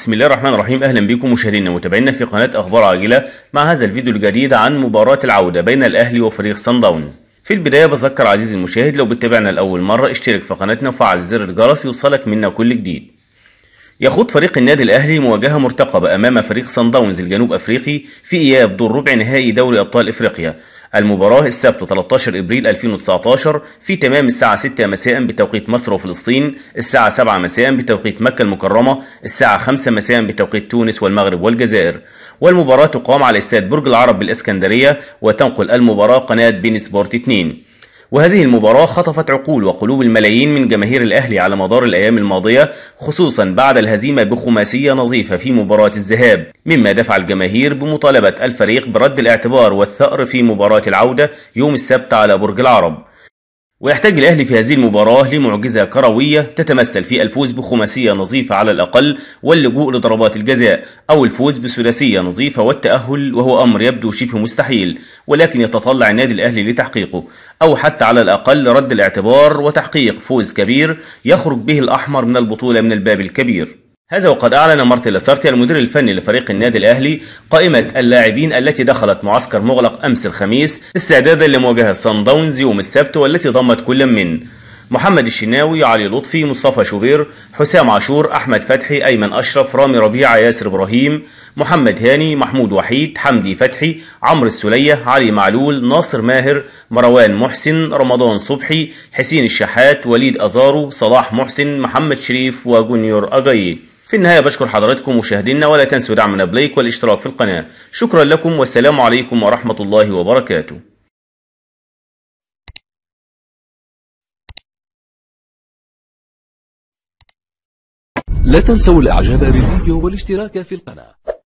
بسم الله الرحمن الرحيم اهلا بكم مشاهدينا ومتابعينا في قناه اخبار عاجله مع هذا الفيديو الجديد عن مباراه العوده بين الاهلي وفريق سان داونز في البدايه بذكر عزيزي المشاهد لو بتتابعنا لاول مره اشترك في قناتنا وفعل زر الجرس يوصلك منا كل جديد يخوض فريق النادي الاهلي مواجهه مرتقبه امام فريق سان داونز الجنوب افريقي في اياب دور ربع نهائي دوري ابطال افريقيا المباراة السبت 13 إبريل 2019 في تمام الساعة 6 مساء بتوقيت مصر وفلسطين الساعة 7 مساء بتوقيت مكة المكرمة الساعة 5 مساء بتوقيت تونس والمغرب والجزائر والمباراة تقام على استاد برج العرب بالإسكندرية وتنقل المباراة قناة بين سبورت 2 وهذه المباراة خطفت عقول وقلوب الملايين من جماهير الأهلي على مدار الأيام الماضية خصوصا بعد الهزيمة بخماسية نظيفة في مباراة الذهاب مما دفع الجماهير بمطالبة الفريق برد الاعتبار والثأر في مباراة العودة يوم السبت على برج العرب ويحتاج الأهلي في هذه المباراة لمعجزة كروية تتمثل في الفوز بخماسية نظيفة على الأقل واللجوء لضربات الجزاء أو الفوز بثلاثية نظيفة والتأهل وهو أمر يبدو شبه مستحيل ولكن يتطلع النادي الأهلي لتحقيقه أو حتى على الأقل رد الاعتبار وتحقيق فوز كبير يخرج به الأحمر من البطولة من الباب الكبير هذا وقد أعلن مارتن لاسارتي المدير الفني لفريق النادي الأهلي قائمة اللاعبين التي دخلت معسكر مغلق أمس الخميس استعدادا لمواجهة صن داونز يوم السبت والتي ضمت كل من محمد الشناوي، علي لطفي، مصطفى شوبير، حسام عاشور، أحمد فتحي، أيمن أشرف، رامي ربيعة، ياسر إبراهيم، محمد هاني، محمود وحيد، حمدي فتحي، عمرو السلية، علي معلول، ناصر ماهر، مروان محسن، رمضان صبحي، حسين الشحات، وليد أزارو، صلاح محسن، محمد شريف وجونيور أجايي في النهاية بشكر حضراتكم مشاهدينا ولا تنسوا دعمنا بلايك والاشتراك في القناة شكرا لكم والسلام عليكم ورحمة الله وبركاته لا تنسوا الاعجاب بالفيديو والاشتراك في القناة